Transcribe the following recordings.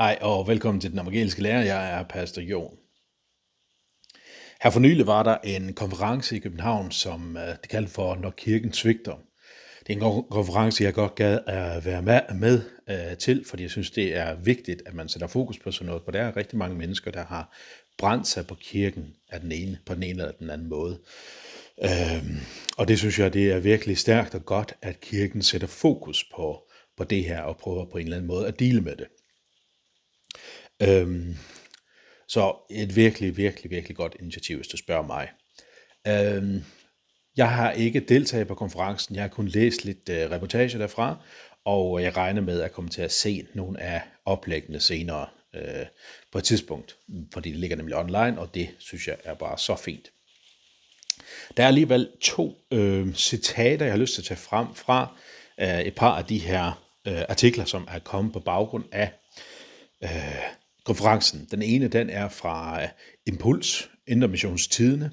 Hej og velkommen til Den Evangeliske Lærer. Jeg er Pastor Jon. Her for nylig var der en konference i København, som øh, det kaldte for Når Kirken Svigter. Det er en konference, jeg godt gad at være med, øh, til, fordi jeg synes, det er vigtigt, at man sætter fokus på sådan noget, for der er rigtig mange mennesker, der har brændt sig på kirken af den ene, på den ene eller den anden måde. Øhm, og det synes jeg, det er virkelig stærkt og godt, at kirken sætter fokus på, på det her og prøver på en eller anden måde at dele med det. Øhm, så et virkelig, virkelig, virkelig godt initiativ, hvis du spørger mig. Øhm, jeg har ikke deltaget på konferencen, jeg har kun læst lidt øh, reportage derfra, og øh, jeg regner med at komme til at se nogle af oplæggene senere øh, på et tidspunkt, fordi det ligger nemlig online, og det synes jeg er bare så fint. Der er alligevel to øh, citater, jeg har lyst til at tage frem fra øh, et par af de her øh, artikler, som er kommet på baggrund af øh, konferencen. Den ene, den er fra øh, Impuls, Indermissionstidene,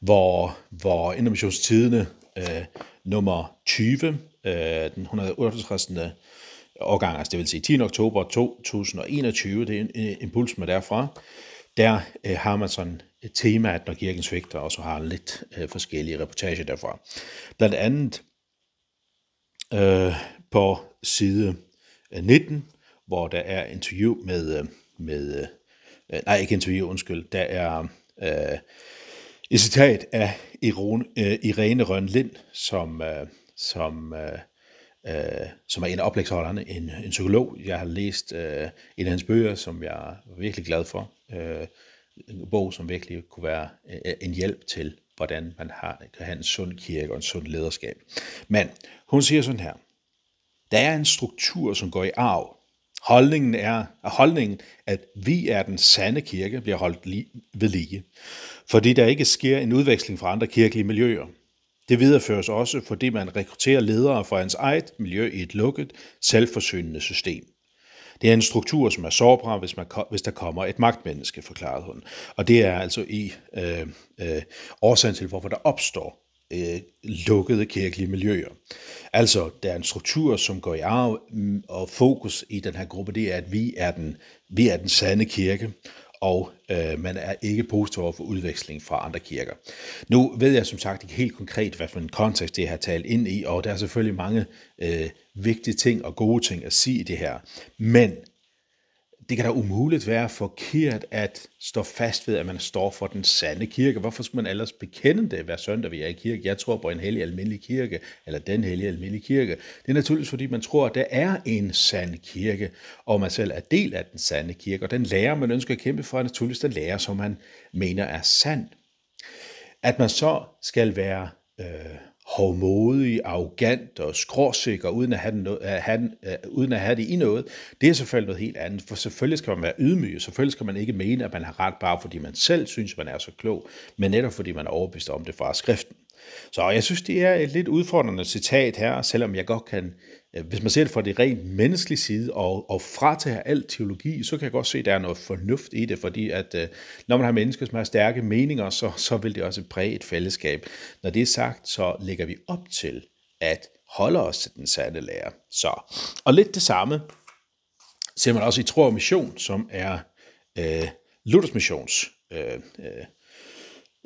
hvor, hvor Indermissionstidene øh, nummer 20, øh, den 168. årgang, altså det vil sige 10. oktober 2021, det er en, en impuls med derfra, der øh, har man sådan et tema, at når kirken svigter, og så har lidt øh, forskellige reportager derfra. Blandt andet øh, på side 19, hvor der er interview med, øh, med øh, øh, nej ikke interview, undskyld, der er øh, et citat af Irene, øh, Irene Røn Lind, som, øh, som, øh, øh, som er en af oplægsholderne, en, en psykolog. Jeg har læst øh, en af hans bøger, som jeg er virkelig glad for. Øh, en bog, som virkelig kunne være øh, en hjælp til, hvordan man har, kan have en sund kirke og en sund lederskab. Men hun siger sådan her. Der er en struktur, som går i arv, Holdningen er, at holdningen, at vi er den sande kirke, bliver holdt li- ved lige, fordi der ikke sker en udveksling fra andre kirkelige miljøer. Det videreføres også, fordi man rekrutterer ledere fra ens eget miljø i et lukket, selvforsynende system. Det er en struktur, som er sårbar, hvis, man, hvis der kommer et magtmenneske, forklarede hun. Og det er altså i øh, øh, årsagen til, hvorfor der opstår øh, lukkede kirkelige miljøer. Altså, der er en struktur, som går i arv, mm, og fokus i den her gruppe, det er, at vi er den, vi er den sande kirke, og øh, man er ikke positiv over for udveksling fra andre kirker. Nu ved jeg som sagt ikke helt konkret, hvad for en kontekst det her talt ind i, og der er selvfølgelig mange øh, vigtige ting og gode ting at sige i det her. Men det kan da umuligt være forkert at stå fast ved, at man står for den sande kirke. Hvorfor skulle man ellers bekende det hver søndag, vi er i kirke? Jeg tror på en hellig almindelig kirke, eller den hellige almindelige kirke. Det er naturligvis, fordi man tror, at der er en sand kirke, og man selv er del af den sande kirke, og den lærer, man ønsker at kæmpe for, er naturligvis den lærer, som man mener er sand. At man så skal være øh, hårdmodig, arrogant og skråsikker, uden at have, den, at have, uh, uden at have det i noget, det er selvfølgelig noget helt andet. For selvfølgelig skal man være ydmyg, selvfølgelig skal man ikke mene, at man har ret, bare fordi man selv synes, man er så klog, men netop fordi man er overbevist om det fra skriften. Så jeg synes, det er et lidt udfordrende citat her, selvom jeg godt kan, øh, hvis man ser det fra det rent menneskelige side og, og fratager al teologi, så kan jeg godt se, at der er noget fornuft i det, fordi at øh, når man har mennesker, som har stærke meninger, så, så vil det også præge et fællesskab. Når det er sagt, så lægger vi op til at holde os til den sande lære. Så, og lidt det samme ser man også i Tro og Mission, som er øh, Luthers missions øh, øh,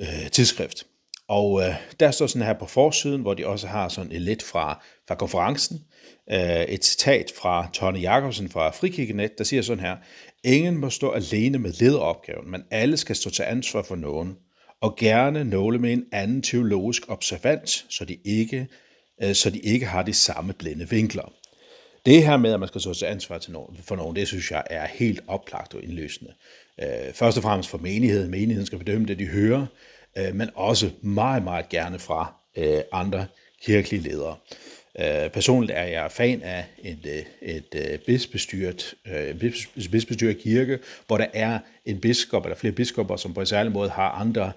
øh tidsskrift. Og øh, der står sådan her på forsiden, hvor de også har sådan et lidt fra, fra konferencen, øh, et citat fra Tony Jacobsen fra Frikikkenet, der siger sådan her, Ingen må stå alene med lederopgaven, men alle skal stå til ansvar for nogen, og gerne nåle med en anden teologisk observans, så de ikke, øh, så de ikke har de samme blinde vinkler. Det her med, at man skal stå til ansvar til nogen, for nogen, det synes jeg er helt oplagt og indløsende. Øh, først og fremmest for menigheden. Menigheden skal bedømme det, de hører, Øh, men også meget, meget gerne fra øh, andre kirkelige ledere. Øh, personligt er jeg fan af et, et, et bispestyret kirke, hvor der er en biskop eller flere biskopper, som på en særlig måde har andre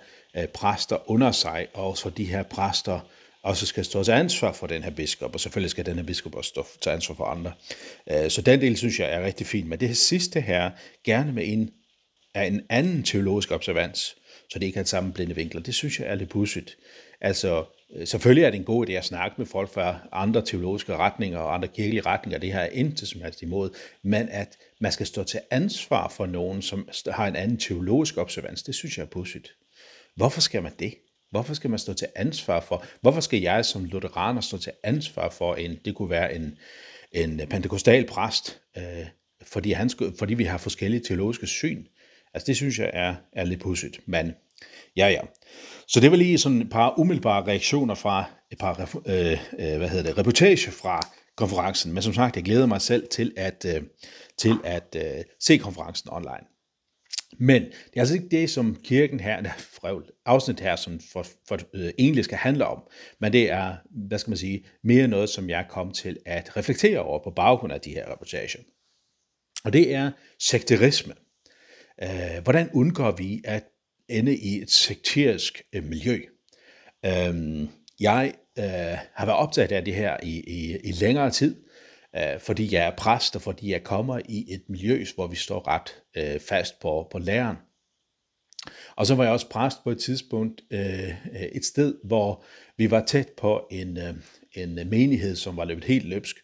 præster under sig, og så de her præster også skal stå til ansvar for den her biskop, og selvfølgelig skal den her biskop også stå til ansvar for andre. Så den del synes jeg er rigtig fint, men det her sidste her, gerne med en, er en anden teologisk observans, så det ikke har blinde vinkler. Det synes jeg er lidt pudsigt. Altså, øh, selvfølgelig er det en god idé at snakke med folk fra andre teologiske retninger og andre kirkelige retninger. Det her er intet som helst imod. Men at man skal stå til ansvar for nogen, som har en anden teologisk observans, det synes jeg er pudsigt. Hvorfor skal man det? Hvorfor skal man stå til ansvar for? Hvorfor skal jeg som lutheraner stå til ansvar for en, det kunne være en, en pentekostal præst, øh, fordi, han skulle, fordi vi har forskellige teologiske syn? Altså det synes jeg er, er lidt pudsigt, men ja ja. Så det var lige sådan et par umiddelbare reaktioner fra et par øh, øh, hvad hedder det, reportage fra konferencen. Men som sagt, jeg glæder mig selv til at, øh, til at øh, se konferencen online. Men det er altså ikke det, som kirken her, der frevl, afsnit her, som for, for, øh, egentlig skal handle om, men det er, hvad skal man sige, mere noget, som jeg kom til at reflektere over på baggrund af de her reportager. Og det er sekterisme. Øh, hvordan undgår vi at ende i et sekterisk øh, miljø? Øhm, jeg øh, har været optaget af det her i, i, i længere tid, fordi jeg er præst, og fordi jeg kommer i et miljø, hvor vi står ret fast på, på læreren. Og så var jeg også præst på et tidspunkt et sted, hvor vi var tæt på en, en menighed, som var løbet helt løbsk,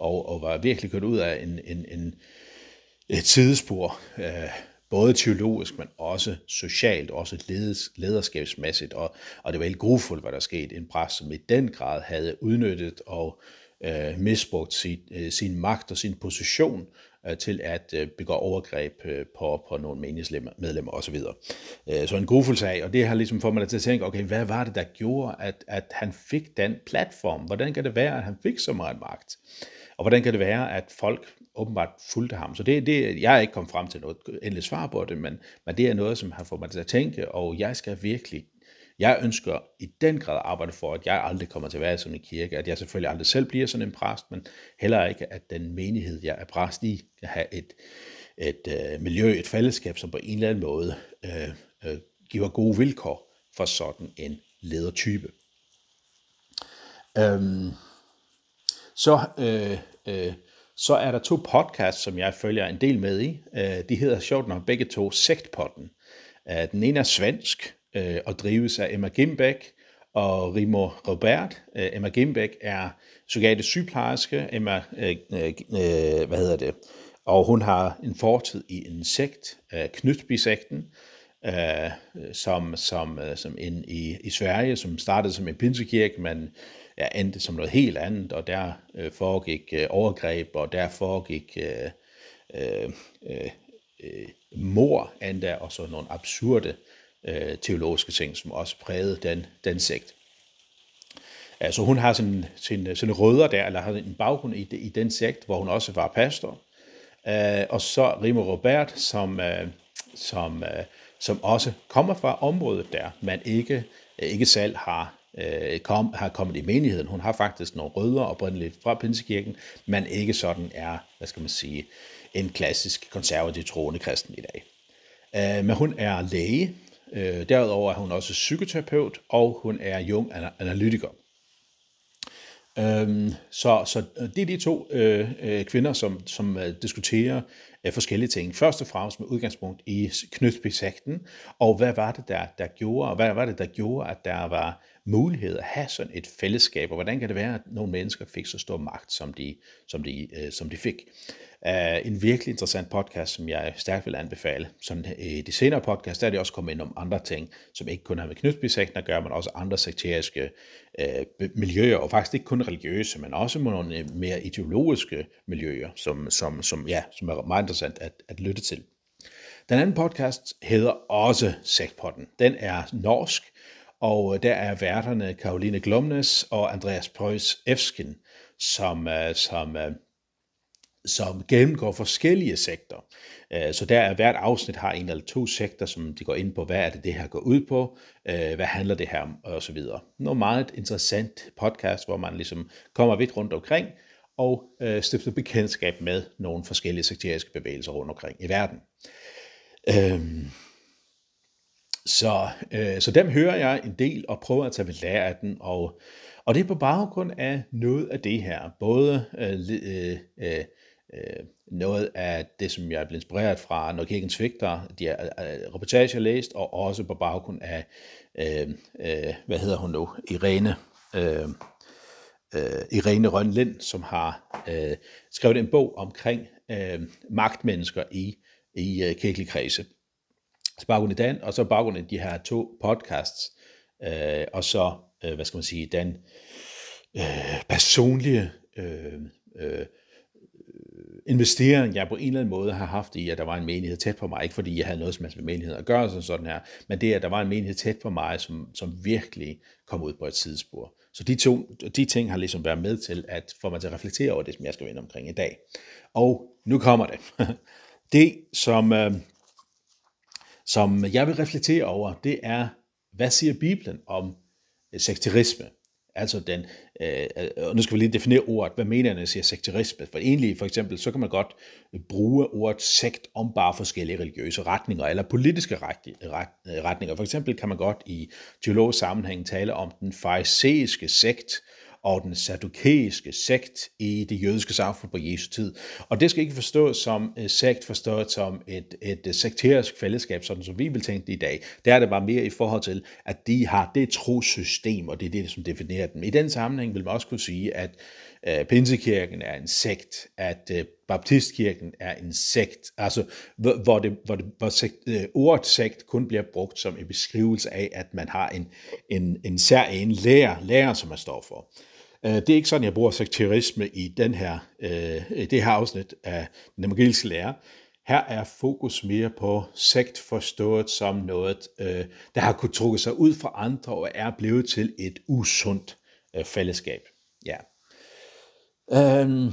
og, og var virkelig kørt ud af en, en, en, et sidespor, øh, både teologisk, men også socialt, også lederskabsmæssigt. Og, og det var helt grufuldt, hvad der skete. En præst, som i den grad havde udnyttet og øh, misbrugt sit, øh, sin magt og sin position øh, til at øh, begå overgreb øh, på, på nogle meningsmedlemmer osv. Øh, så en grufuld sag, og det har ligesom fået mig til at tænke, okay, hvad var det, der gjorde, at, at han fik den platform? Hvordan kan det være, at han fik så meget magt? Og hvordan kan det være, at folk åbenbart fulgte ham. Så det, det, jeg er ikke kommet frem til noget endeligt svar på det, men, men det er noget, som har fået mig til at tænke, og jeg skal virkelig jeg ønsker i den grad at arbejde for, at jeg aldrig kommer til at være sådan en kirke, at jeg selvfølgelig aldrig selv bliver sådan en præst, men heller ikke, at den menighed, jeg er præst i, kan have et, et øh, miljø, et fællesskab, som på en eller anden måde øh, øh, giver gode vilkår for sådan en ledertype. Øhm, så øh, øh, så er der to podcasts, som jeg følger en del med i. Øh, de hedder sjovt nok begge to Sektpodden. Øh, den ene er svensk øh, og drives af Emma Gimbæk og Rimo Robert. Emma Gimbæk er psykiatrisk sygeplejerske, Emma, øh, øh, hvad hedder det, og hun har en fortid i en sekt, øh, Knutby-sekten, øh, som, som, som ind i, i Sverige, som startede som en pinsekirke, men ja, endte som noget helt andet, og der øh, foregik øh, overgreb, og der foregik øh, øh, øh, øh mor endda, og så nogle absurde øh, teologiske ting, som også prægede den, den sekt. Altså hun har sin, sin, sine rødder der, eller har en baggrund i, i den sekt, hvor hun også var pastor. Uh, og så Rimo Robert, som, uh, som, uh, som også kommer fra området der, man ikke, ikke selv har øh, kom, har kommet i menigheden. Hun har faktisk nogle rødder oprindeligt fra Pinsekirken, men ikke sådan er, hvad skal man sige, en klassisk konservativ troende kristen i dag. Øh, men hun er læge, øh, derudover er hun også psykoterapeut, og hun er jung analytiker. Øhm, så, så det er de to øh, øh kvinder, som, som øh, diskuterer øh, forskellige ting. Først og fremmest med udgangspunkt i knudsby sekten og hvad var det, der, der gjorde, og hvad var det, der gjorde, at der var mulighed at have sådan et fællesskab, og hvordan kan det være, at nogle mennesker fik så stor magt, som de, som de, øh, som de fik. Uh, en virkelig interessant podcast, som jeg stærkt vil anbefale. Som uh, øh, de senere podcast, der er det også kommet ind om andre ting, som ikke kun har med knudby at gøre, men også andre sekteriske uh, øh, miljøer, og faktisk ikke kun religiøse, men også nogle øh, mere ideologiske miljøer, som, som, som, ja, som er meget interessant at, at lytte til. Den anden podcast hedder også Sektpotten. Den er norsk, og øh, der er værterne Karoline Glomnes og Andreas Preuss Efskin, som, øh, som, øh, som gennemgår forskellige sektorer. Så der er hvert afsnit har en eller to sektorer, som de går ind på, hvad er det, det her går ud på, hvad handler det her om, og så videre. Noget meget interessant podcast, hvor man ligesom kommer vidt rundt omkring, og øh, stifter bekendtskab med nogle forskellige sekteriske bevægelser rundt omkring i verden. Øhm, så, øh, så dem hører jeg en del og prøver at tage ved lære af den. Og, og det er på baggrund af noget af det her. Både øh, øh, øh, øh, noget af det, som jeg blevet inspireret fra, når kirken svigter, de er, øh, øh reportager jeg læst, og også på baggrund af, øh, øh, hvad hedder hun nu, Irene, øh, øh, Irene Rønlind, som har øh, skrevet en bog omkring øh, magtmennesker i, i øh, kirkelige kredse. Så baggrunden i og så baggrunden i de her to podcasts, øh, og så, øh, hvad skal man sige, den øh, personlige øh, øh, investering, jeg på en eller anden måde har haft i, at der var en menighed tæt på mig, ikke fordi jeg havde noget som helst med menighed at gøre, sådan, sådan her, men det, at der var en menighed tæt på mig, som, som virkelig kom ud på et sidespor. Så de, to, de ting har ligesom været med til at få mig til at reflektere over det, som jeg skal vende omkring i dag. Og nu kommer det. Det, som øh, som jeg vil reflektere over, det er, hvad siger Bibelen om øh, sekterisme? Altså den, øh, og øh, nu skal vi lige definere ordet, hvad mener jeg, når jeg siger sekterisme? For egentlig for eksempel, så kan man godt bruge ordet sekt om bare forskellige religiøse retninger, eller politiske øh, retninger. For eksempel kan man godt i teologisk sammenhæng tale om den fariseiske sekt, og den sadukæiske sekt i det jødiske samfund på Jesu tid. Og det skal ikke forstås som øh, sekt, forstået som et, et øh, sekterisk fællesskab, sådan som vi vil tænke det i dag. Der er det bare mere i forhold til, at de har det trosystem, og det er det, som definerer dem. I den sammenhæng vil man også kunne sige, at øh, Pinsekirken er en sekt, at øh, Baptistkirken er en sekt, altså hvor, det, hvor, det, hvor sekt, øh, ordet sekt kun bliver brugt som en beskrivelse af, at man har en, en, en særlig lærer, lærer, som man står for. Øh, det er ikke sådan, jeg bruger sekterisme i den her, øh, det her afsnit af den evangeliske lære. Her er fokus mere på sekt forstået som noget, øh, der har kunnet trukke sig ud fra andre og er blevet til et usundt fællesskab. Ja. Øhm.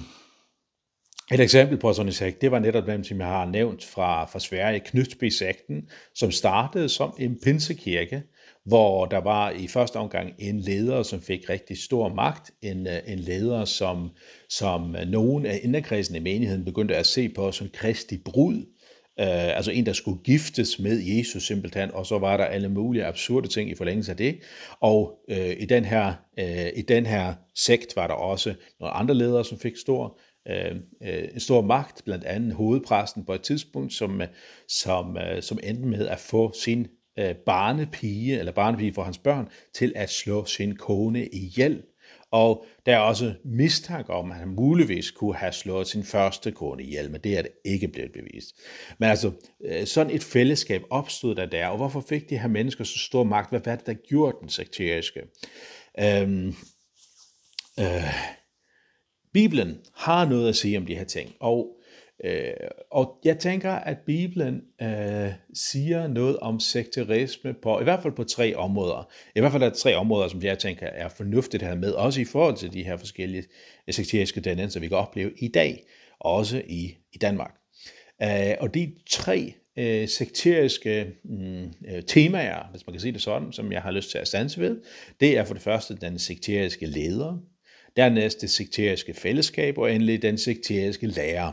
Et eksempel på sådan en sekt, det var netop dem, som jeg har nævnt fra, fra Sverige, Knutby-sekten, som startede som en pinsekirke, hvor der var i første omgang en leder, som fik rigtig stor magt, en, øh, en leder, som, som øh, nogen af inderkredsen i menigheden begyndte at se på som kristi brud, øh, altså en, der skulle giftes med Jesus simpelthen, og så var der alle mulige absurde ting i forlængelse af det. Og øh, i, den her, øh, i den her sekt var der også nogle andre ledere, som fik stor øh, en stor magt, blandt andet hovedpræsten på et tidspunkt, som, som, som endte med at få sin øh, barnepige, eller barnepige for hans børn, til at slå sin kone ihjel. Og der er også mistanke om, at han muligvis kunne have slået sin første kone ihjel, men det er det ikke blevet bevist. Men altså, øh, sådan et fællesskab opstod der der, og hvorfor fik de her mennesker så stor magt? Hvad var det, der gjorde den sekteriske? Øhm, øh, Bibelen har noget at sige om de her ting, og Øh, og jeg tænker, at Bibelen øh, siger noget om sekterisme på, i hvert fald på tre områder. I hvert fald er der tre områder, som jeg tænker er fornuftigt at have med, også i forhold til de her forskellige øh, sekteriske tendenser, vi kan opleve i dag, og også i, i Danmark. Øh, og de tre øh, sekteriske mm, øh, temaer, hvis man kan sige det sådan, som jeg har lyst til at stanse ved, det er for det første den sekteriske leder, dernæst det sekteriske fællesskab, og endelig den sekteriske lærer.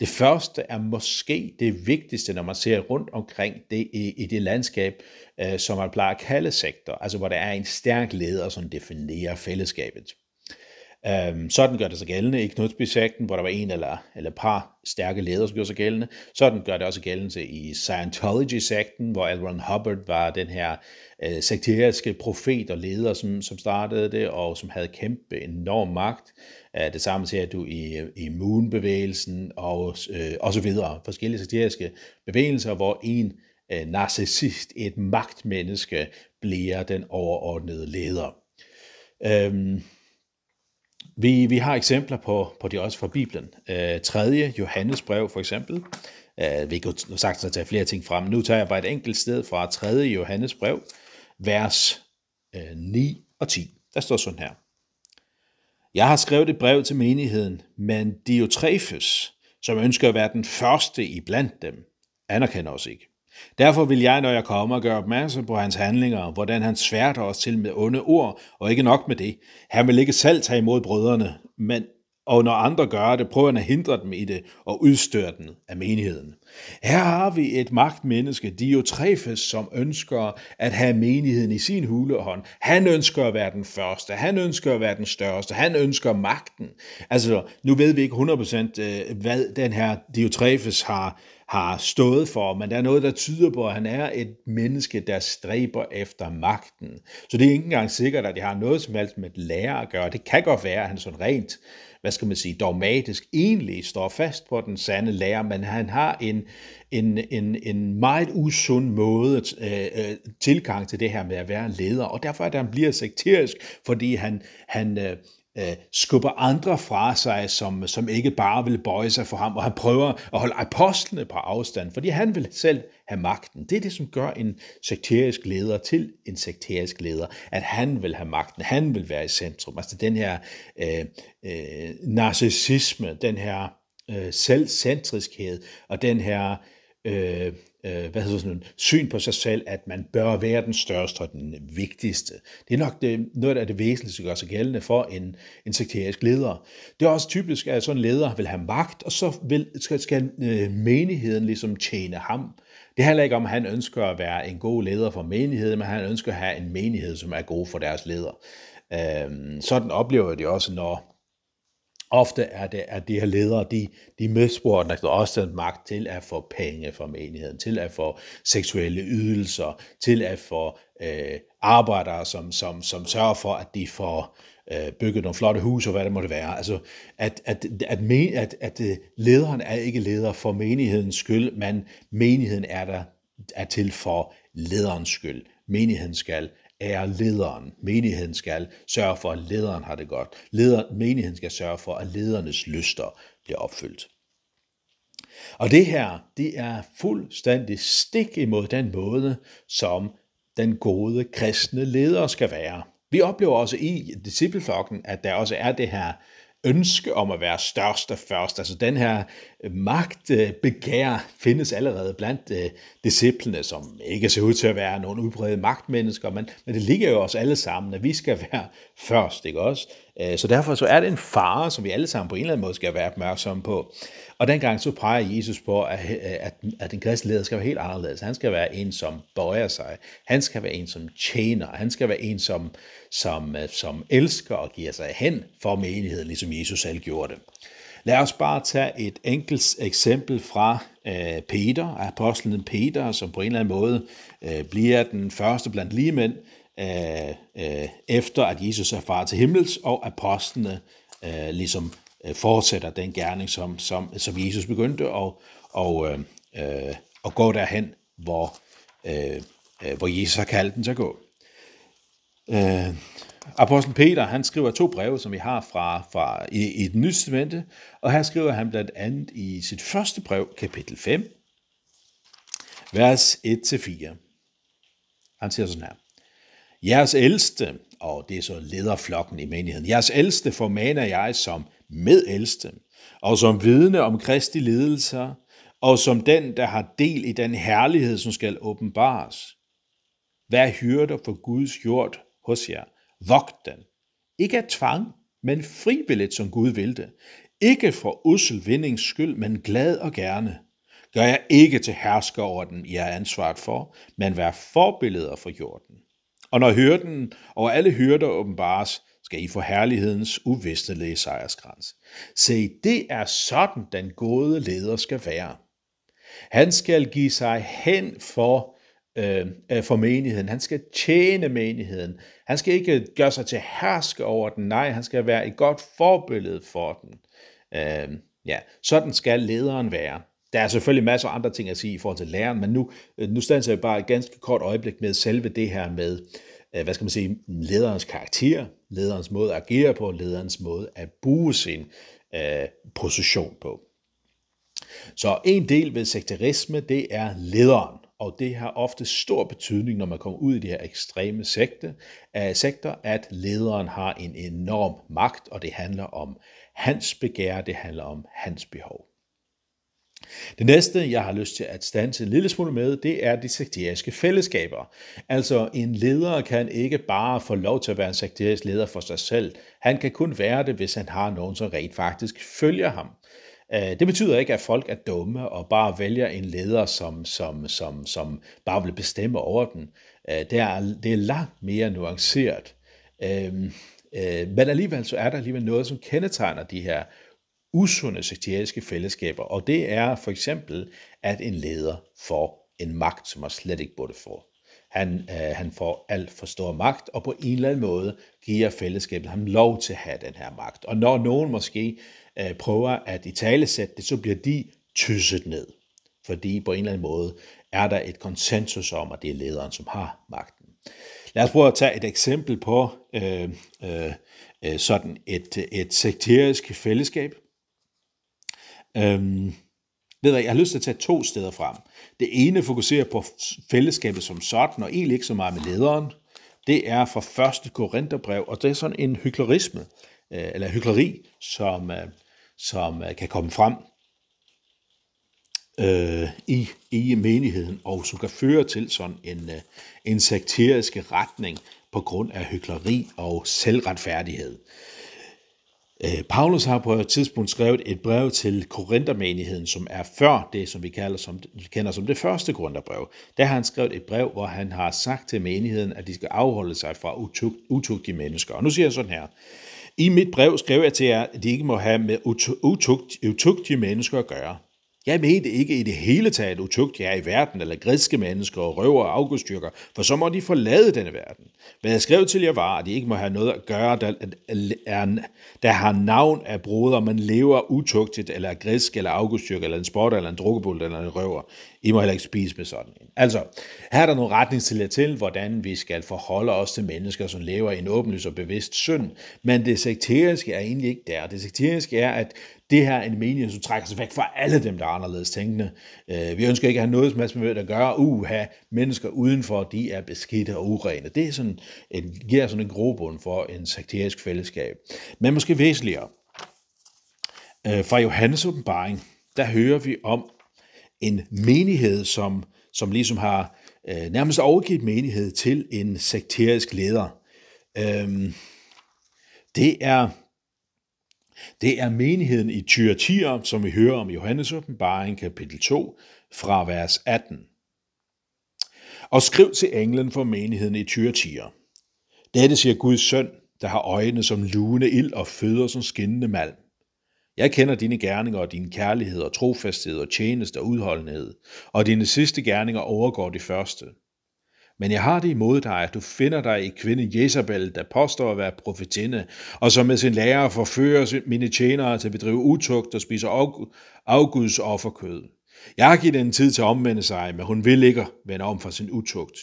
Det første er måske det vigtigste, når man ser rundt omkring det i, i det landskab, øh, som man plejer at kalde sektor, altså hvor der er en stærk leder, som definerer fællesskabet. Øhm, sådan gør det sig gældende i Knudsby-sekten, hvor der var en eller, eller par stærke ledere, som gjorde sig gældende. Sådan gør det også gældende i Scientology-sekten, hvor L. Ron Hubbard var den her øh, sekteriske profet og leder, som, som startede det, og som havde kæmpe enorm magt. Øh, det samme ser du i, i Moon-bevægelsen og, øh, og så videre. Forskellige sekteriske bevægelser, hvor en øh, narcissist, et magtmenneske, bliver den overordnede leder. Øhm, vi, vi har eksempler på, på det også fra Bibelen. Øh, 3. Johannes brev for eksempel. Øh, vi kan jo sagtens tage flere ting frem. Nu tager jeg bare et enkelt sted fra 3. Johannes brev, vers øh, 9 og 10. Der står sådan her. Jeg har skrevet et brev til menigheden, men Diotrefes, som ønsker at være den første i blandt dem, anerkender os ikke. Derfor vil jeg, når jeg kommer, gøre opmærksom på hans handlinger, hvordan han sværter os til med onde ord, og ikke nok med det. Han vil ikke selv tage imod brødrene, men og når andre gør det, prøver han at hindre dem i det og udstøre den af menigheden. Her har vi et magtmenneske, Diotrefes, som ønsker at have menigheden i sin hulehånd. Han ønsker at være den første, han ønsker at være den største, han ønsker magten. Altså, nu ved vi ikke 100% øh, hvad den her Diotrefes har, har stået for, men der er noget, der tyder på, at han er et menneske, der stræber efter magten. Så det er ikke engang sikkert, at det har noget som helst med lærer at gøre. Det kan godt være, at han sådan rent, hvad skal man sige, dogmatisk egentlig står fast på den sande lærer, men han har en, en, en, en meget usund måde øh, øh, tilgang til det her med at være leder, og derfor er der, han bliver sekterisk, fordi han, han, øh, øh, skubber andre fra sig, som, som ikke bare vil bøje sig for ham, og han prøver at holde apostlene på afstand, fordi han vil selv have magten. Det er det, som gør en sekterisk leder til en sekterisk leder, at han vil have magten, han vil være i centrum. Altså den her øh, øh, narcissisme, den her øh, selvcentriskhed, og den her øh, øh, hvad hedder sådan en syn på sig selv, at man bør være den største og den vigtigste. Det er nok det, noget af det væsentligste, der gør sig gældende for en, en sekterisk leder. Det er også typisk, at sådan en leder vil have magt, og så vil, skal, skal øh, menigheden ligesom tjene ham. Det handler ikke om, at han ønsker at være en god leder for menigheden, men han ønsker at have en menighed, som er god for deres leder. Øh, sådan oplever de også, når Ofte er det, at de her ledere, de, de medspurgte også den magt til at få penge fra menigheden, til at få seksuelle ydelser, til at få øh, arbejdere, som, som, som sørger for, at de får øh, bygget nogle flotte huse, og hvad det måtte være. Altså, at, at, at, men, at, at øh, lederen er ikke leder for menighedens skyld, men menigheden er der er til for lederens skyld. Menigheden skal er lederen. Menigheden skal sørge for, at lederen har det godt. Leder, menigheden skal sørge for, at ledernes lyster bliver opfyldt. Og det her, det er fuldstændig stik imod den måde, som den gode kristne leder skal være. Vi oplever også i discipleflokken, at der også er det her ønske om at være størst og først. Altså den her øh, magtbegær findes allerede blandt øh, disciplene, som ikke ser ud til at være nogen udbredte magtmennesker, men, men det ligger jo os alle sammen, at vi skal være først, ikke også? Øh, så derfor så er det en fare, som vi alle sammen på en eller anden måde skal være opmærksomme på. Og dengang så præger Jesus på, at, at, at leder skal være helt anderledes. Han skal være en, som bøjer sig. Han skal være en, som tjener. Han skal være en, som, som, øh, som elsker og giver sig hen for menigheden, ligesom Jesus selv gjorde det. Lad os bare tage et enkelt eksempel fra øh, Peter, apostlen Peter, som på en eller anden måde bliver den første blandt lige mænd, Øh, øh, efter at Jesus er far til himmels, og apostlene øh, ligesom øh, fortsætter den gerning, som, som, som Jesus begyndte, og, og, øh, øh, og går derhen, hvor, øh, øh, hvor Jesus har kaldt den til at gå. Øh, Apostlen Peter, han skriver to breve, som vi har fra, fra i, i den nye testamente, og her skriver han blandt andet i sit første brev, kapitel 5, vers 1-4. Han siger sådan her. Jeres ældste, og det er så lederflokken i menigheden, jeres ældste formaner jeg som medældste, og som vidne om Kristi lidelser, og som den, der har del i den herlighed, som skal åbenbares. Vær hyrder for Guds jord hos jer. Vogt den. Ikke af tvang, men frivilligt, som Gud vil det. Ikke for ussel vindings skyld, men glad og gerne. Gør jeg ikke til hersker over den, I er ansvaret for, men vær forbilleder for jorden. Og når hyrden og alle hyrder åbenbares, skal I få herlighedens uvistelige sejrskrans. Se, det er sådan, den gode leder skal være. Han skal give sig hen for, øh, øh for menigheden. Han skal tjene menigheden. Han skal ikke gøre sig til herske over den. Nej, han skal være et godt forbillede for den. Øh, ja, sådan skal lederen være. Der er selvfølgelig masser af andre ting at sige i forhold til læreren, men nu, øh, nu standser jeg bare et ganske kort øjeblik med selve det her med, øh, hvad skal man sige, lederens karakter, lederens måde at agere på, lederens måde at bruge sin øh, position på. Så en del ved sekterisme, det er lederen, og det har ofte stor betydning, når man kommer ud i de her ekstreme sekte, af øh, sektor, at lederen har en enorm magt, og det handler om hans begær, det handler om hans behov. Det næste, jeg har lyst til at stanse en lille smule med, det er de sekteriske fællesskaber. Altså, en leder kan ikke bare få lov til at være en sekterisk leder for sig selv. Han kan kun være det, hvis han har nogen, som rent faktisk følger ham. Øh, det betyder ikke, at folk er dumme og bare vælger en leder, som, som, som, som bare vil bestemme over den. Øh, det er, det er langt mere nuanceret. Øh, men alligevel så er der alligevel noget, som kendetegner de her usunde sekteriske fællesskaber, og det er for eksempel, at en leder får en magt, som han slet ikke burde få. Han, øh, han får alt for stor magt, og på en eller anden måde giver fællesskabet ham lov til at have den her magt. Og når nogen måske øh, prøver at i tale sætte det, så bliver de tysset ned. Fordi på en eller anden måde er der et konsensus om, at det er lederen, som har magten. Lad os prøve at tage et eksempel på øh, øh, øh sådan et, et sekterisk fællesskab. Øhm, ved hvad, jeg har lyst til at tage to steder frem. Det ene fokuserer på fællesskabet som sådan, og egentlig ikke så meget med lederen. Det er fra 1. Korintherbrev, og det er sådan en hyklerisme, øh, eller hykleri, som, øh, som øh, kan komme frem øh, i, i menigheden, og som kan føre til sådan en, en sekteriske retning på grund af hykleri og selvretfærdighed. Øh, Øh, Paulus har på et tidspunkt skrevet et brev til Korinthermenigheden, som er før det, som vi kalder som, kender som det første Korintherbrev. Der har han skrevet et brev, hvor han har sagt til menigheden, at de skal afholde sig fra utugtige mennesker. Og nu siger han sådan her. I mit brev skrev jeg til jer, at de ikke må have med utugt, utugtige mennesker at gøre. Jeg mente ikke i det hele taget utugt jer i verden, eller griske mennesker og røver og afgudstyrker, for så må de forlade denne verden. Hvad jeg skrev til jer var, at I ikke må have noget at gøre, der, er, der har navn af broder, man lever utugtigt, eller grisk, eller afgudstyrker, eller en sport, eller en drukkebult, eller en røver. I må heller ikke spise med sådan en. Altså, her er der nogle retningslinjer til, hvordan vi skal forholde os til mennesker, som lever i en åbenlyst og bevidst synd. Men det sekteriske er egentlig ikke der. Det sekteriske er, at det her er en menighed, som trækker sig væk fra alle dem, der er anderledes tænkende. Øh, vi ønsker ikke at have noget som helst med at gøre. Uha, mennesker udenfor, de er beskidte og urene. Det er sådan en, giver sådan en grobund for en sekterisk fællesskab. Men måske væsentligere. Øh, fra Johannes åbenbaring, der hører vi om en menighed, som, som ligesom har øh, nærmest overgivet menighed til en sekterisk leder. Øh, det er det er menigheden i Thyatira, som vi hører om i Johannes åbenbaring kapitel 2 fra vers 18. Og skriv til englen for menigheden i Thyatira. Dette siger Guds søn, der har øjne som lune ild og fødder som skinnende malm. Jeg kender dine gerninger og din kærlighed og trofasthed og tjeneste og udholdenhed, og dine sidste gerninger overgår de første. Men jeg har det imod dig, at du finder dig i kvinden Jezabel, der påstår at være profetinde, og som med sin lærer forfører mine tjenere til at bedrive utugt og spise afguds offerkød. Jeg har givet hende tid til at omvende sig, men hun vil ikke vende om fra sin utugt.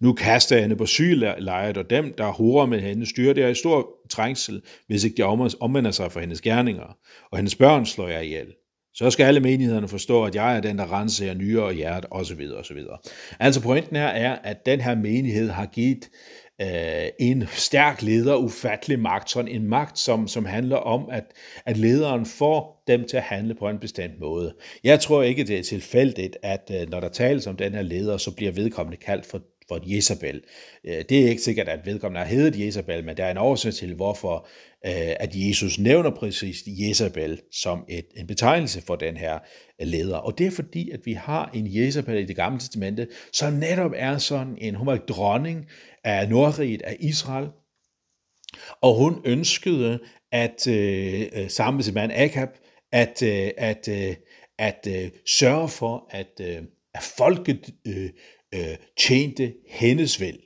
Nu kaster jeg hende på sygelejret, og dem, der horer med hende, styrer det i stor trængsel, hvis ikke de omvender sig for hendes gerninger, og hendes børn slår jeg ihjel. Så skal alle menighederne forstå, at jeg er den, der renser nyere og hjerte osv. osv. Altså pointen her er, at den her menighed har givet øh, en stærk leder ufattelig magt, sådan en magt, som, som handler om, at, at lederen får dem til at handle på en bestemt måde. Jeg tror ikke, det er tilfældigt, at øh, når der tales om den her leder, så bliver vedkommende kaldt for for Jezabel. Øh, det er ikke sikkert, at vedkommende har heddet Jezabel, men der er en årsag til, hvorfor Øh, at Jesus nævner præcis Jezabel som et, en betegnelse for den her øh, leder. Og det er fordi, at vi har en Jezabel i det gamle testamente, som netop er sådan en, hun var dronning af Nordriget, af Israel, og hun ønskede at øh, øh, sammen med sin mand Akab, at, øh, at, øh, at øh, sørge for, at, øh, at folket øh, øh, tjente hendes vel.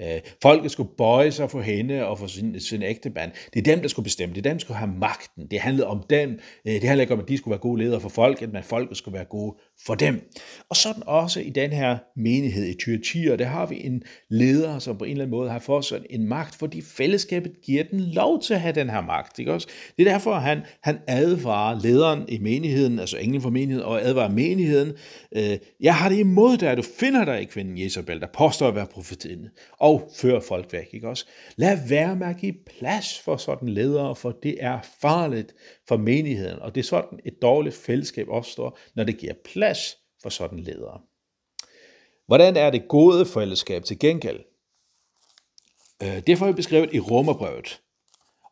Øh, folket skulle bøje sig for hende og for sin, sin ægtemand. Det er dem, der skulle bestemme. Det er dem, der skulle have magten. Det handlede om dem. Øh, det handlede ikke om, at de skulle være gode ledere for folket, men folket skulle være gode for dem. Og sådan også i den her menighed i Tyrkiet, der har vi en leder, som på en eller anden måde har sådan en magt, fordi fællesskabet giver den lov til at have den her magt. Ikke også? Det er derfor, at han, han advarer lederen i menigheden, altså englen for menigheden, og advarer menigheden. Øh, jeg har det imod dig, at du finder dig i kvinden Jezebel, der påstår at være profetinde. Og og før folk væk. Ikke også? Lad være med at give plads for sådan ledere, for det er farligt for menigheden, og det er sådan et dårligt fællesskab opstår, når det giver plads for sådan ledere. Hvordan er det gode fællesskab til gengæld? Øh, det får vi beskrevet i Romerbrevet.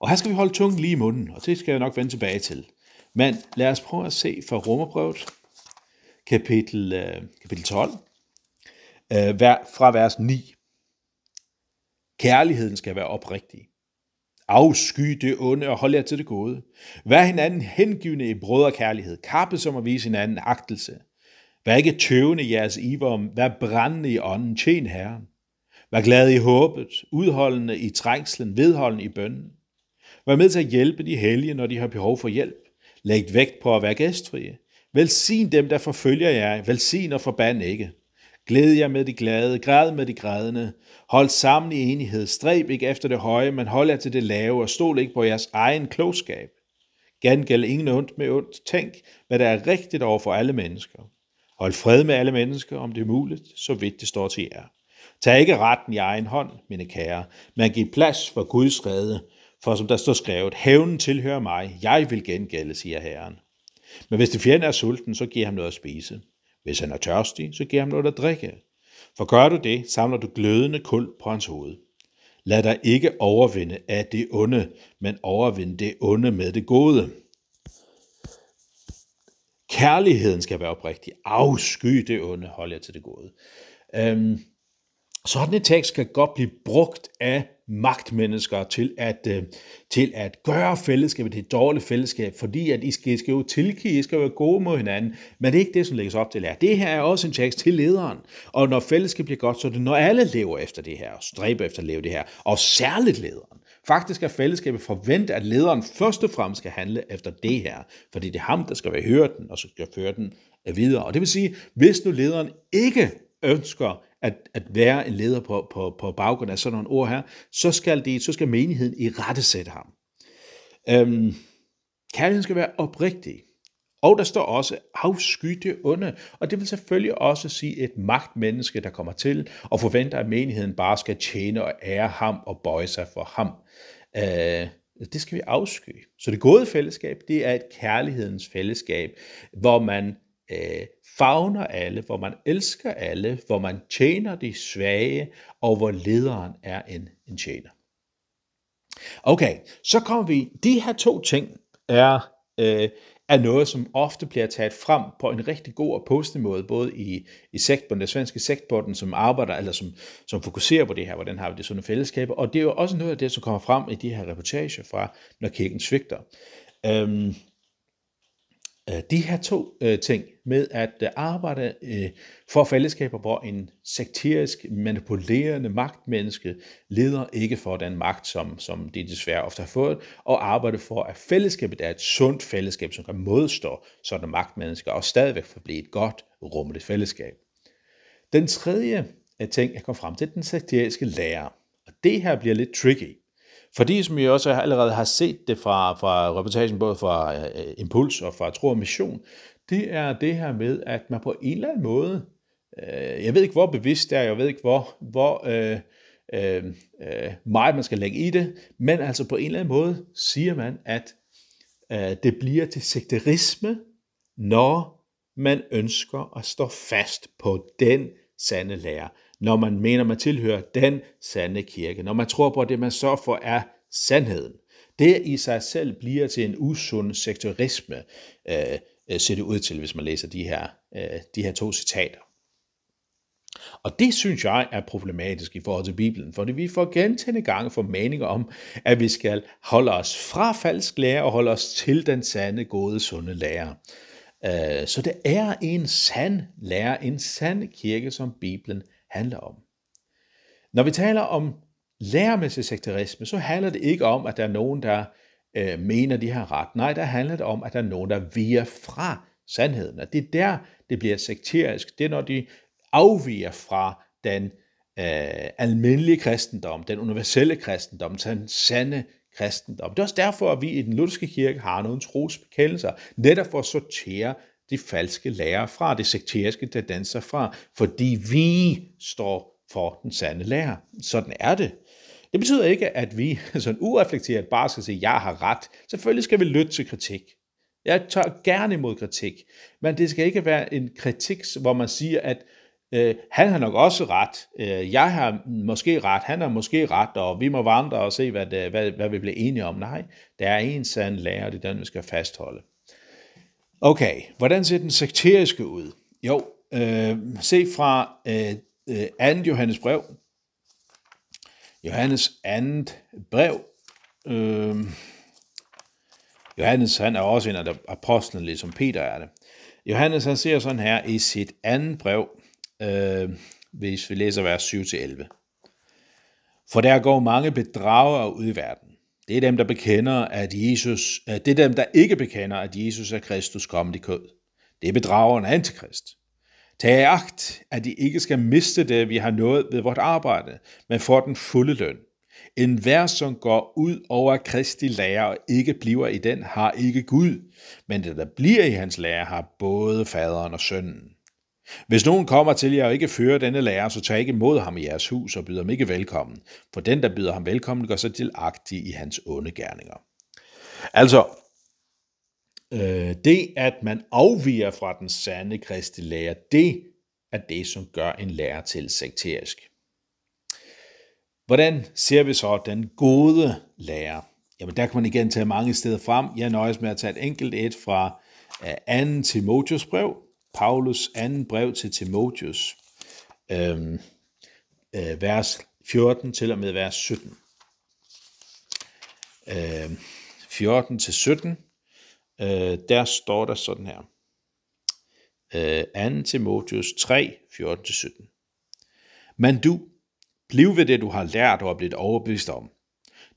Og her skal vi holde tungen lige i munden, og det skal jeg nok vende tilbage til. Men lad os prøve at se fra Romerbrevet, kapitel, øh, kapitel 12, øh, fra vers 9. Kærligheden skal være oprigtig. Afsky det onde og hold jer til det gode. Vær hinanden hengivne i brødrekærlighed. Kappe som at vise hinanden agtelse. Vær ikke tøvende i jeres iver, vær brændende i ånden, tjen Herren. Vær glad i håbet, udholdende i trængslen, vedholdende i bønnen. Vær med til at hjælpe de hellige, når de har behov for hjælp. Læg vægt på at være gæstfrie. Velsign dem, der forfølger jer. Velsign og forband ikke. Glæd jer med de glade, græd med de grædende. Hold sammen i enighed, stræb ikke efter det høje, men hold jer til det lave, og stol ikke på jeres egen klogskab. Gengæld ingen ondt med ondt. Tænk, hvad der er rigtigt over for alle mennesker. Hold fred med alle mennesker, om det er muligt, så vidt det står til jer. Tag ikke retten i egen hånd, mine kære, men giv plads for Guds rede, for som der står skrevet, hævnen tilhører mig, jeg vil gengælde, siger Herren. Men hvis det fjende er sulten, så giv ham noget at spise. Hvis han er tørstig, så giv ham noget at drikke. For gør du det, samler du glødende kul på hans hoved. Lad dig ikke overvinde af det onde, men overvinde det onde med det gode. Kærligheden skal være oprigtig. Afsky det onde, hold jer til det gode. Øhm, sådan et tekst kan godt blive brugt af magtmennesker til at, øh, til at gøre fællesskabet til et dårligt fællesskab, fordi at I skal, I skal jo tilgive, I skal være gode mod hinanden, men det er ikke det, som lægges op til her. Det her er også en tekst til lederen, og når fællesskabet bliver godt, så er det, når alle lever efter det her, og stræber efter at leve det her, og særligt lederen. Faktisk er fællesskabet forventet, at lederen først og fremmest skal handle efter det her, fordi det er ham, der skal være hørt den, og så skal føre den videre. Og det vil sige, hvis nu lederen ikke ønsker at, at være en leder på, på, på baggrund af sådan nogle ord her, så skal, det, så skal menigheden i rette sætte ham. Øhm, kærligheden skal være oprigtig. Og der står også afskytte onde, og det vil selvfølgelig også sige et magtmenneske, der kommer til og forventer, at menigheden bare skal tjene og ære ham og bøje sig for ham. Øh, det skal vi afsky. Så det gode fællesskab, det er et kærlighedens fællesskab, hvor man øh, favner alle, hvor man elsker alle, hvor man tjener de svage, og hvor lederen er en, en tjener. Okay, så kommer vi. De her to ting er, øh, er noget, som ofte bliver taget frem på en rigtig god og positiv måde, både i, i sektborden, den svenske sektbunden, som arbejder, eller som, som fokuserer på det her, hvordan har vi det sådan fællesskaber, og det er jo også noget af det, som kommer frem i de her reportager fra, når kirken svigter. Øhm, Øh, de her to øh, ting med at øh, arbejde øh, for fællesskaber, hvor en sekterisk, manipulerende magtmenneske leder ikke for den magt, som, som de desværre ofte har fået, og arbejde for, at fællesskabet er et sundt fællesskab, som kan modstå sådan magtmennesker og stadigvæk forblive et godt, rummeligt fællesskab. Den tredje øh, ting, jeg kom frem til, den sekteriske lærer. Og det her bliver lidt tricky. Fordi, som vi også allerede har set det fra, fra reportagen, både fra øh, Impuls og fra Tro og Mission, det er det her med, at man på en eller anden måde, øh, jeg ved ikke, hvor bevidst det er, jeg ved ikke, hvor, hvor øh, øh, øh meget man skal lægge i det, men altså på en eller anden måde siger man, at øh, det bliver til sekterisme, når man ønsker at stå fast på den sande lære når man mener, man tilhører den sande kirke, når man tror på, at det man så for er sandheden. Det i sig selv bliver til en usund sektorisme, øh, øh, ser det ud til, hvis man læser de her, øh, de her to citater. Og det synes jeg er problematisk i forhold til Bibelen, fordi vi får gentagende gange for meninger om, at vi skal holde os fra falsk lære og holde os til den sande, gode, sunde lære. Øh, så det er en sand lære, en sand kirke, som Bibelen handler om. Når vi taler om læremæssig sekterisme, så handler det ikke om, at der er nogen, der øh, mener, de har ret. Nej, der handler det om, at der er nogen, der viger fra sandheden. Og det er der, det bliver sekterisk. Det er, når de afviger fra den øh, almindelige kristendom, den universelle kristendom, den sande kristendom. Det er også derfor, at vi i den lutherske kirke har nogle trosbekendelser, netop for at sortere de falske lærer fra, det sekteriske danser fra, fordi vi står for den sande lærer. Sådan er det. Det betyder ikke, at vi sådan ureflekteret bare skal sige, jeg har ret. Selvfølgelig skal vi lytte til kritik. Jeg tør gerne imod kritik, men det skal ikke være en kritik, hvor man siger, at øh, han har nok også ret, øh, jeg har måske ret, han har måske ret, og vi må vandre og se, hvad, det, hvad, hvad vi bliver enige om. Nej, der er en sand lærer, det er den, vi skal fastholde. Okay, hvordan ser den sekteriske ud? Jo, øh, se fra øh, øh andet Johannes brev. Johannes andet brev. Øh, Johannes han er også en af apostlen, ligesom Peter er det. Johannes han ser sådan her i sit andet brev, øh, hvis vi læser vers 7-11. For der går mange bedragere ud i verden det er dem, der bekender, at Jesus, det er dem, der ikke bekender, at Jesus er Kristus kommet i kød. Det er bedrageren af antikrist. Tag i agt, at de ikke skal miste det, vi har nået ved vort arbejde, men får den fulde løn. En hver, som går ud over Kristi lære og ikke bliver i den, har ikke Gud, men det, der bliver i hans lære, har både faderen og sønnen. Hvis nogen kommer til jer og ikke fører denne lærer, så tag ikke imod ham i jeres hus og byd ham ikke velkommen, for den, der byder ham velkommen, gør sig delagtig i hans onde gerninger. Altså, øh, det at man afviger fra den sande kristne lærer, det er det, som gør en lærer til sekterisk. Hvordan ser vi så den gode lærer? Jamen, der kan man igen tage mange steder frem. Jeg nøjes med at tage et enkelt et fra 2. Øh, Timotius brev, Paulus anden brev til Timotius, øhm, øh, vers 14 til og med vers 17. Øh, 14 til 17, øh, der står der sådan her. Øh, 2 Timotius 3, 14 til 17. Men du, bliv ved det, du har lært og er blevet overbevist om.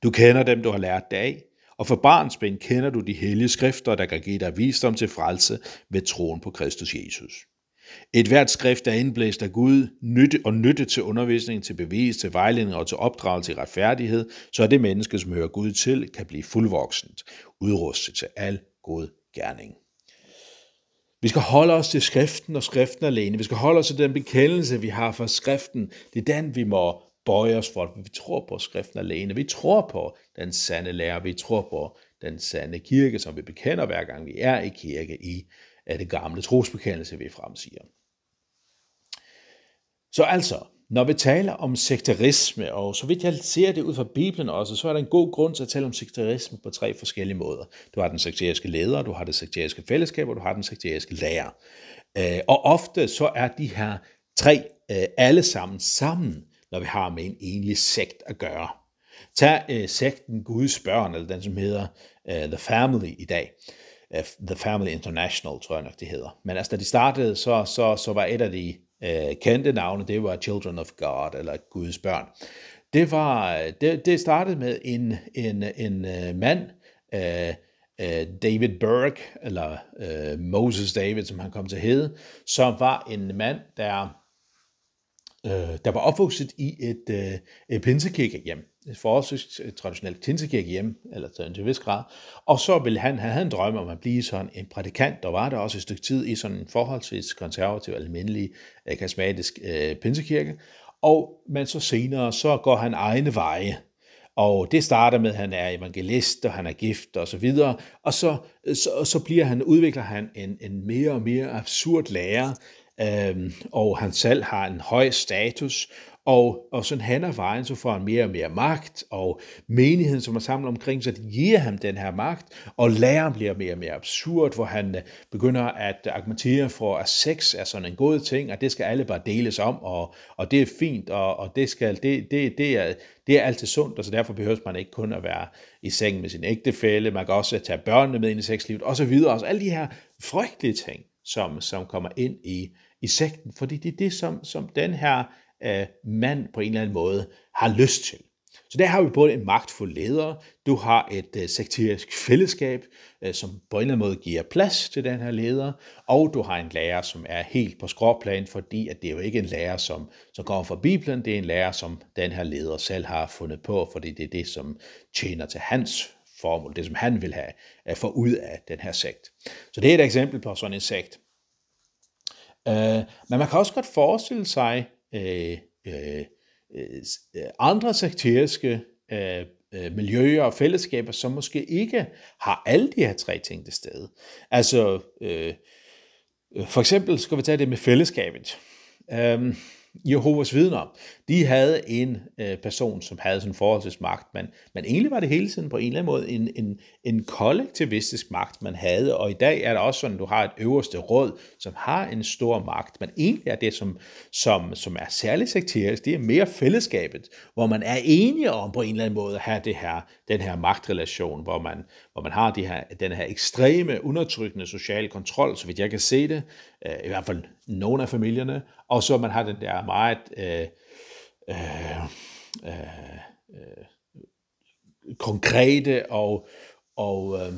Du kender dem, du har lært det af, og for barns ben kender du de hellige skrifter, der kan give dig visdom til frelse ved troen på Kristus Jesus. Et hvert skrift er indblæst af Gud, nytte og nytte til undervisning, til bevis, til vejledning og til opdragelse i retfærdighed, så det menneske, som hører Gud til, kan blive fuldvoksent, udrustet til al god gerning. Vi skal holde os til skriften og skriften alene. Vi skal holde os til den bekendelse, vi har fra skriften. Det er den, vi må bøje os for, vi tror på skriften alene. Vi tror på den sande lærer. Vi tror på den sande kirke, som vi bekender hver gang vi er i kirke i af det gamle trosbekendelse, vi fremsiger. Så altså, når vi taler om sekterisme, og så vidt jeg ser det ud fra Bibelen også, så er der en god grund til at tale om sekterisme på tre forskellige måder. Du har den sekteriske leder, du har det sekteriske fællesskab, og du har den sekteriske lærer. Øh, og ofte så er de her tre øh, alle sammen sammen når vi har med en enlig sekt at gøre. Tag øh, sekten Guds børn, eller den som hedder øh, The Family i dag. Øh, The Family International, tror jeg nok, det hedder. Men altså, da de startede, så, så, så var et af de øh, kendte navne, det var Children of God, eller Guds børn. Det, var, øh, det, det startede med en, en, en øh, mand, øh, øh David Burke, eller øh, Moses David, som han kom til at hedde, som var en mand, der øh, der var opvokset i et, øh, et pinsekirkehjem, et forholdsvis øh, traditionelt pinsekirkehjem, eller til en vis grad, og så ville han, han havde en drøm om at blive sådan en prædikant, der var der også et stykke tid i sådan en forholdsvis konservativ, almindelig, øh, karismatisk øh, pinsekirke, og men så senere, så går han egne veje, og det starter med, at han er evangelist, og han er gift og så videre. Og så, så, så bliver han, udvikler han en, en mere og mere absurd lærer, øh, og han selv har en høj status, og, og sådan han er vejen, så får han mere og mere magt, og menigheden, som er samlet omkring sig, giver ham den her magt, og læren bliver mere og mere absurd, hvor han øh, begynder at argumentere for, at sex er sådan en god ting, og det skal alle bare deles om, og, og det er fint, og, og det, skal, det, det, det, er, det er altid sundt, og så derfor behøver man ikke kun at være i seng med sin ægtefælle, man kan også tage børnene med ind i sexlivet, og så videre, og så alle de her frygtelige ting, som, som kommer ind i i sekten, fordi det er det, som, som den her øh, mand på en eller anden måde har lyst til. Så der har vi både en magtfuld leder, du har et øh, sekterisk fællesskab, øh, som på en eller anden måde giver plads til den her leder, og du har en lærer, som er helt på skråplan, fordi at det er jo ikke en lærer, som, som kommer fra Bibelen, det er en lærer, som den her leder selv har fundet på, fordi det er det, som tjener til hans formål, det som han vil have at øh, få ud af den her sekt. Så det er et eksempel på sådan en sekt. Øh, men man kan også godt forestille sig øh, øh, øh andre sekteriske øh, øh, miljøer og fællesskaber, som måske ikke har alle de her tre ting til stede. Altså, øh, øh for eksempel skal vi tage det med fællesskabet. Øh, Jehovas vidner, de havde en øh, person, som havde sådan forholdsmagt, men, men egentlig var det hele tiden på en eller anden måde en, en, en kollektivistisk magt, man havde, og i dag er det også sådan, at du har et øverste råd, som har en stor magt, men egentlig er det, som, som, som er særligt sekterisk, det er mere fællesskabet, hvor man er enige om på en eller anden måde at have det her, den her magtrelation, hvor man, hvor man har de her, den her ekstreme, undertrykkende sociale kontrol, så vidt jeg kan se det, øh, i hvert fald nogle af familierne, og så man har den der meget øh, øh, øh, øh, konkrete og, og øh,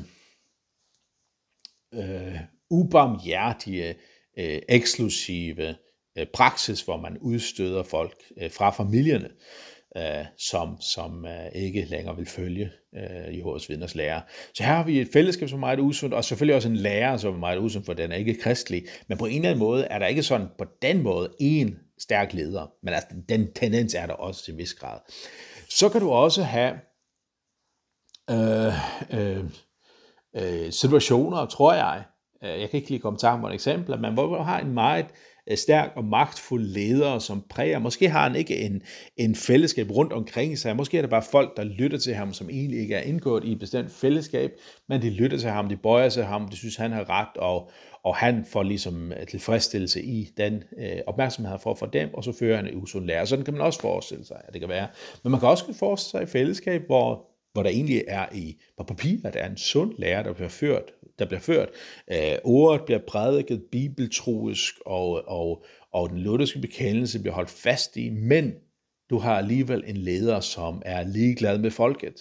øh, ubarmhjertige, øh, eksklusive øh, praksis, hvor man udstøder folk øh, fra familierne øh, som, som øh, ikke længere vil følge øh, Jehovas vidners lærer. Så her har vi et fællesskab, som er meget usundt, og selvfølgelig også en lærer, som er meget usund, for den er ikke kristelig. Men på en eller anden måde er der ikke sådan på den måde en stærk leder, men altså, den tendens er der også til en vis grad. Så kan du også have øh, øh, øh situationer, tror jeg, øh, jeg kan ikke lige komme til med eksempel, men hvor du har en meget Øh, stærk og magtfuld leder, som præger. Måske har han ikke en, en fællesskab rundt omkring sig. Måske er det bare folk, der lytter til ham, som egentlig ikke er indgået i et bestemt fællesskab, men de lytter til ham, de bøjer sig ham, de synes, han har ret, og, og han får ligesom øh, tilfredsstillelse i den øh, opmærksomhed, han får fra dem, og så fører han en usund lærer. Sådan kan man også forestille sig, at det kan være. Men man kan også forestille sig et fællesskab, hvor hvor der egentlig er i på papir, at der er en sund lærer, der bliver ført der bliver ført. Øh, ordet bliver prædiket bibeltroisk, og, og, og den lutherske bekendelse bliver holdt fast i, men du har alligevel en leder, som er ligeglad med folket.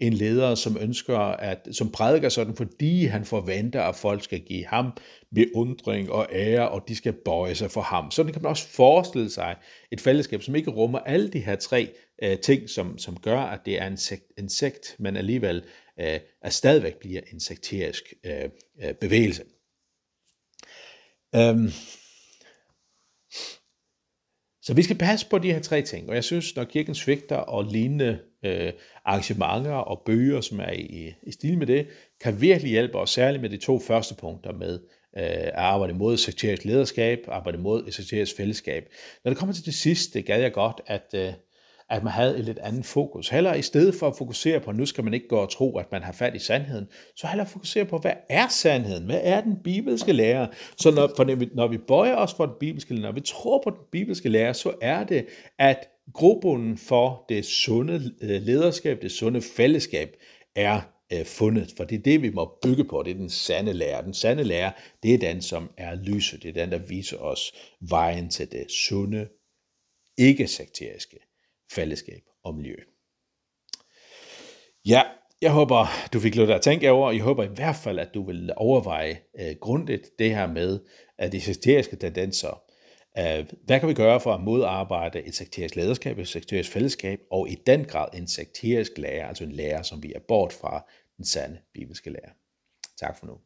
En leder, som ønsker at, som prædiker sådan, fordi han forventer, at folk skal give ham beundring og ære, og de skal bøje sig for ham. Sådan kan man også forestille sig et fællesskab, som ikke rummer alle de her tre øh, ting, som, som gør, at det er en sekt, en sekt men alligevel øh, at stadigvæk bliver en sekterisk øh, øh, bevægelse. Øhm. Så vi skal passe på de her tre ting, og jeg synes, når kirken svigter og lignende øh, arrangementer og bøger, som er i, i stil med det, kan virkelig hjælpe os, særligt med de to første punkter med øh, at arbejde mod sekterisk lederskab, arbejde mod sekterisk fællesskab. Når det kommer til det sidste, gad jeg godt, at øh, at man havde et lidt andet fokus. Heller i stedet for at fokusere på, at nu skal man ikke gå og tro, at man har fat i sandheden, så heller fokusere på, hvad er sandheden? Hvad er den bibelske lære? Så når, for når, vi, når vi bøjer os for den bibelske lære, når vi tror på den bibelske lære, så er det, at grobunden for det sunde øh, lederskab, det sunde fællesskab, er øh, fundet, for det er det, vi må bygge på. Det er den sande lærer. Den sande lærer, det er den, som er lyset. Det er den, der viser os vejen til det sunde, ikke sekteriske fællesskab og miljø. Ja, jeg håber, du fik lidt at tænke over, og jeg håber i hvert fald, at du vil overveje øh, grundigt det her med at de sekteriske tendenser. Øh, hvad kan vi gøre for at modarbejde et sekterisk lederskab, et sekterisk fællesskab, og i den grad en sekterisk lærer, altså en lærer, som vi er bort fra den sande bibelske lærer. Tak for nu.